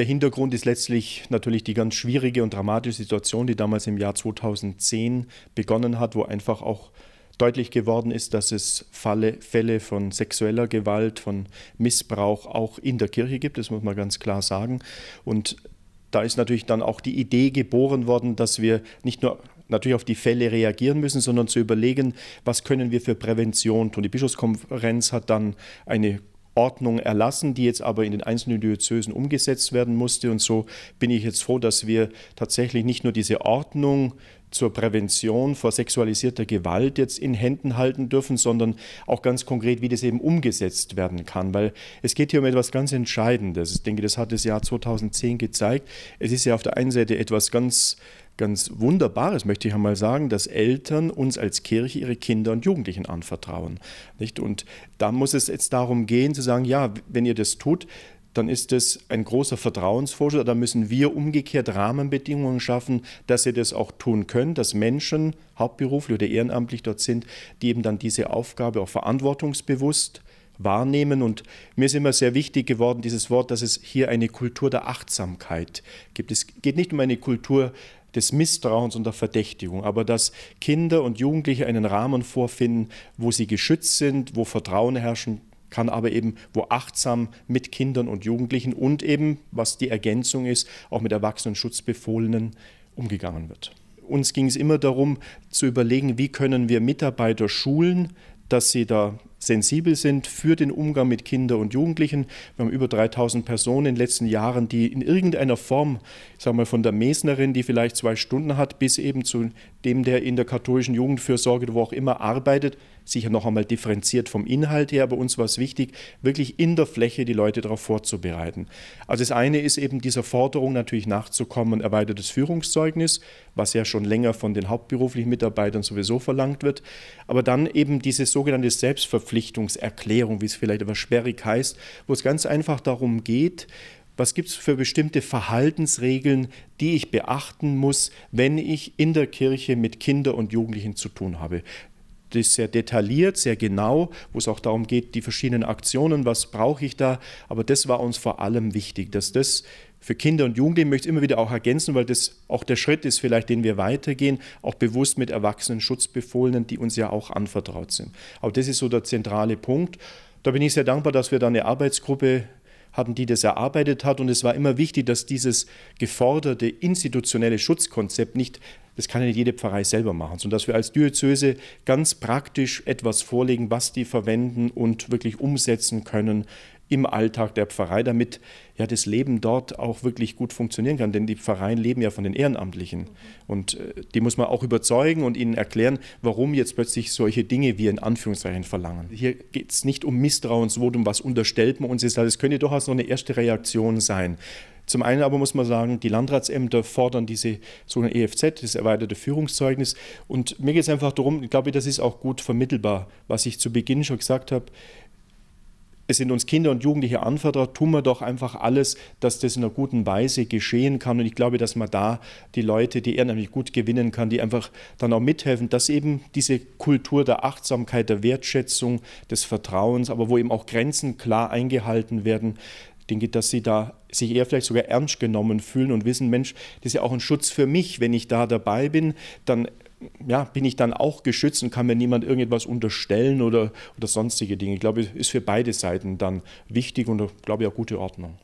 Der Hintergrund ist letztlich natürlich die ganz schwierige und dramatische Situation, die damals im Jahr 2010 begonnen hat, wo einfach auch deutlich geworden ist, dass es Falle, Fälle von sexueller Gewalt, von Missbrauch auch in der Kirche gibt, das muss man ganz klar sagen. Und da ist natürlich dann auch die Idee geboren worden, dass wir nicht nur natürlich auf die Fälle reagieren müssen, sondern zu überlegen, was können wir für Prävention tun. Die Bischofskonferenz hat dann eine Ordnung erlassen, die jetzt aber in den einzelnen Diözesen umgesetzt werden musste. Und so bin ich jetzt froh, dass wir tatsächlich nicht nur diese Ordnung zur Prävention vor sexualisierter Gewalt jetzt in Händen halten dürfen, sondern auch ganz konkret, wie das eben umgesetzt werden kann. Weil es geht hier um etwas ganz Entscheidendes. Ich denke, das hat das Jahr 2010 gezeigt. Es ist ja auf der einen Seite etwas ganz ganz Wunderbares, möchte ich einmal sagen, dass Eltern uns als Kirche ihre Kinder und Jugendlichen anvertrauen. Nicht? Und da muss es jetzt darum gehen, zu sagen, ja, wenn ihr das tut, dann ist das ein großer Vertrauensvorschuss. Da müssen wir umgekehrt Rahmenbedingungen schaffen, dass sie das auch tun können, dass Menschen, hauptberuflich oder ehrenamtlich dort sind, die eben dann diese Aufgabe auch verantwortungsbewusst wahrnehmen. Und mir ist immer sehr wichtig geworden, dieses Wort, dass es hier eine Kultur der Achtsamkeit gibt. Es geht nicht um eine Kultur des Misstrauens und der Verdächtigung, aber dass Kinder und Jugendliche einen Rahmen vorfinden, wo sie geschützt sind, wo Vertrauen herrschen kann aber eben wo achtsam mit Kindern und Jugendlichen und eben, was die Ergänzung ist, auch mit Erwachsenenschutzbefohlenen umgegangen wird. Uns ging es immer darum zu überlegen, wie können wir Mitarbeiter schulen, dass sie da sensibel sind für den Umgang mit Kindern und Jugendlichen. Wir haben über 3000 Personen in den letzten Jahren, die in irgendeiner Form, ich sage mal von der Mesnerin, die vielleicht zwei Stunden hat, bis eben zu dem, der in der katholischen Jugendfürsorge, wo auch immer arbeitet, sicher noch einmal differenziert vom Inhalt her, aber uns war es wichtig, wirklich in der Fläche die Leute darauf vorzubereiten. Also das eine ist eben dieser Forderung natürlich nachzukommen, erweitertes Führungszeugnis, was ja schon länger von den hauptberuflichen Mitarbeitern sowieso verlangt wird, aber dann eben diese sogenannte Selbstverpflichtungserklärung, wie es vielleicht aber sperrig heißt, wo es ganz einfach darum geht, was gibt es für bestimmte Verhaltensregeln, die ich beachten muss, wenn ich in der Kirche mit Kindern und Jugendlichen zu tun habe das ist sehr detailliert, sehr genau, wo es auch darum geht, die verschiedenen Aktionen, was brauche ich da. Aber das war uns vor allem wichtig, dass das für Kinder und Jugendliche möchte ich immer wieder auch ergänzen, weil das auch der Schritt ist, vielleicht den wir weitergehen, auch bewusst mit erwachsenen Schutzbefohlenen, die uns ja auch anvertraut sind. Aber das ist so der zentrale Punkt. Da bin ich sehr dankbar, dass wir da eine Arbeitsgruppe haben die das erarbeitet hat. Und es war immer wichtig, dass dieses geforderte institutionelle Schutzkonzept nicht, das kann ja nicht jede Pfarrei selber machen, sondern dass wir als Diözese ganz praktisch etwas vorlegen, was die verwenden und wirklich umsetzen können im Alltag der Pfarrei, damit ja das Leben dort auch wirklich gut funktionieren kann. Denn die Pfarreien leben ja von den Ehrenamtlichen. Und äh, die muss man auch überzeugen und ihnen erklären, warum jetzt plötzlich solche Dinge wir in Anführungszeichen verlangen. Hier geht es nicht um Misstrauensvotum, was unterstellt man uns jetzt. Das könnte durchaus noch eine erste Reaktion sein. Zum einen aber muss man sagen, die Landratsämter fordern diese sogenannte EFZ, das erweiterte Führungszeugnis. Und mir geht es einfach darum, ich glaube, das ist auch gut vermittelbar, was ich zu Beginn schon gesagt habe es sind uns Kinder und Jugendliche anvertraut, tun wir doch einfach alles, dass das in einer guten Weise geschehen kann. Und ich glaube, dass man da die Leute, die ehrenamtlich gut gewinnen kann, die einfach dann auch mithelfen, dass eben diese Kultur der Achtsamkeit, der Wertschätzung, des Vertrauens, aber wo eben auch Grenzen klar eingehalten werden, denke, dass sie da sich eher vielleicht sogar ernst genommen fühlen und wissen, Mensch, das ist ja auch ein Schutz für mich. Wenn ich da dabei bin, dann ja, bin ich dann auch geschützt und kann mir niemand irgendetwas unterstellen oder, oder sonstige Dinge. Ich glaube, es ist für beide Seiten dann wichtig und, glaube ich, auch gute Ordnung.